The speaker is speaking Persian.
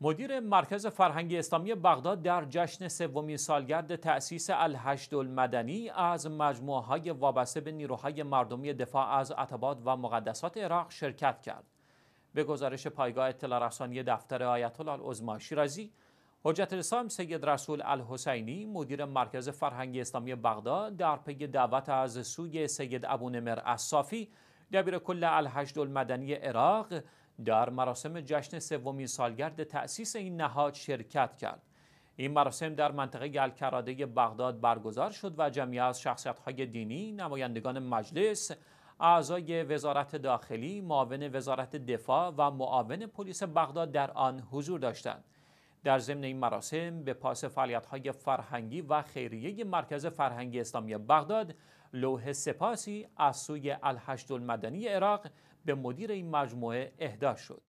مدیر مرکز فرهنگی اسلامی بغداد در جشن سومین سالگرد تأسیس الهشد المدنی از مجموعه های وابسته به نیروهای مردمی دفاع از عتبات و مقدسات عراق شرکت کرد. به گزارش پایگاه اطلاع رسانی دفتر آیت الله العظما شیرازی، حجت الاسلام سید رسول الحسینی مدیر مرکز فرهنگی اسلامی بغداد در پی دعوت از سوی سید ابونمر اصافی، دبیر کل الحشد المدنی عراق در مراسم جشن سومین سالگرد تأسیس این نهاد شرکت کرد این مراسم در منطقه الکراده بغداد برگزار شد و جمعی از شخصیت‌های دینی، نمایندگان مجلس، اعضای وزارت داخلی، معاون وزارت دفاع و معاون پلیس بغداد در آن حضور داشتند. در ضمن این مراسم به پاس فعالیت‌های فرهنگی و خیریه مرکز فرهنگی اسلامی بغداد لوح سپاسی از سوی الحشد المدنی عراق به مدیر این مجموعه اهدا شد